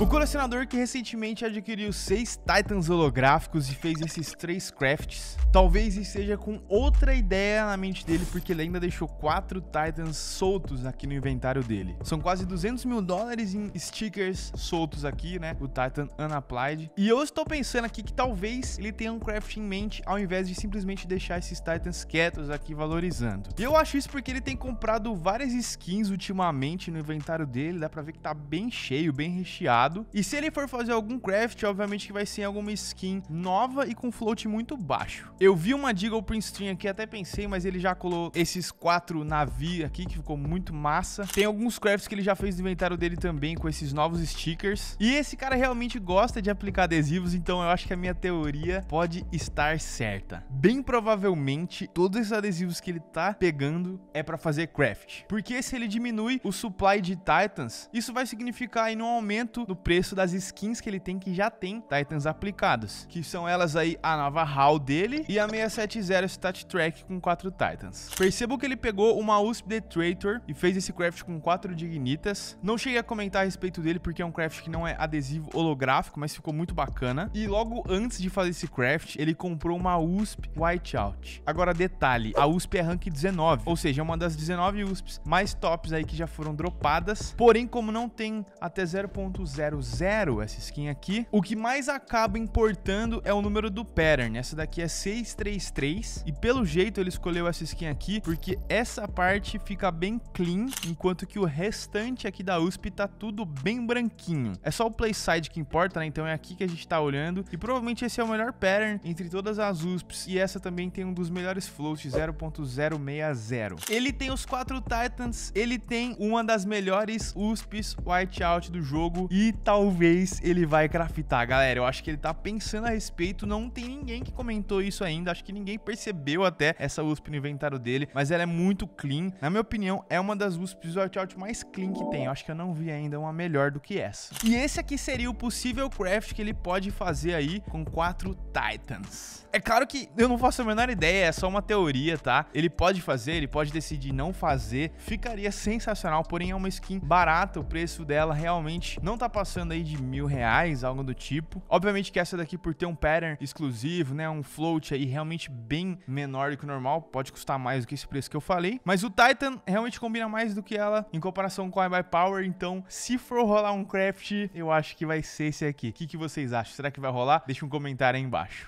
O colecionador que recentemente adquiriu seis Titans holográficos e fez esses três crafts, talvez esteja com outra ideia na mente dele, porque ele ainda deixou quatro Titans soltos aqui no inventário dele. São quase 200 mil dólares em stickers soltos aqui, né? O Titan Unapplied. E eu estou pensando aqui que talvez ele tenha um craft em mente, ao invés de simplesmente deixar esses Titans quietos aqui valorizando. E eu acho isso porque ele tem comprado várias skins ultimamente no inventário dele, dá pra ver que tá bem cheio, bem recheado e se ele for fazer algum craft, obviamente que vai ser alguma skin nova e com float muito baixo. Eu vi uma Deagle Prince Stream aqui, até pensei, mas ele já colou esses quatro navios aqui, que ficou muito massa. Tem alguns crafts que ele já fez no inventário dele também, com esses novos stickers. E esse cara realmente gosta de aplicar adesivos, então eu acho que a minha teoria pode estar certa. Bem provavelmente, todos esses adesivos que ele tá pegando é para fazer craft. Porque se ele diminui o supply de Titans, isso vai significar aí um aumento no preço das skins que ele tem que já tem Titans aplicados, que são elas aí a nova HAL dele e a 670 Stat Track com 4 Titans. Percebo que ele pegou uma USP The Traitor e fez esse craft com 4 Dignitas. Não cheguei a comentar a respeito dele porque é um craft que não é adesivo holográfico, mas ficou muito bacana. E logo antes de fazer esse craft, ele comprou uma USP Whiteout. Agora detalhe, a USP é rank 19, ou seja, é uma das 19 USPs mais tops aí que já foram dropadas. Porém, como não tem até 0.0 00 essa skin aqui. O que mais acaba importando é o número do pattern. Essa daqui é 633 e pelo jeito ele escolheu essa skin aqui porque essa parte fica bem clean, enquanto que o restante aqui da USP tá tudo bem branquinho. É só o play side que importa, né? Então é aqui que a gente tá olhando e provavelmente esse é o melhor pattern entre todas as USPs e essa também tem um dos melhores floats 0.060. Ele tem os quatro Titans, ele tem uma das melhores USPs whiteout do jogo e talvez ele vai craftar. Galera, eu acho que ele tá pensando a respeito, não tem ninguém que comentou isso ainda, acho que ninguém percebeu até essa USP no inventário dele, mas ela é muito clean. Na minha opinião, é uma das USPs do Artout mais clean que tem. Eu acho que eu não vi ainda uma melhor do que essa. E esse aqui seria o possível craft que ele pode fazer aí com quatro Titans. É claro que eu não faço a menor ideia, é só uma teoria, tá? Ele pode fazer, ele pode decidir não fazer, ficaria sensacional, porém é uma skin barata, o preço dela realmente não tá passando passando aí de mil reais, algo do tipo. Obviamente que essa daqui, por ter um pattern exclusivo, né? Um float aí realmente bem menor do que o normal, pode custar mais do que esse preço que eu falei. Mas o Titan realmente combina mais do que ela em comparação com a by Power. Então, se for rolar um craft, eu acho que vai ser esse aqui. O que, que vocês acham? Será que vai rolar? Deixa um comentário aí embaixo.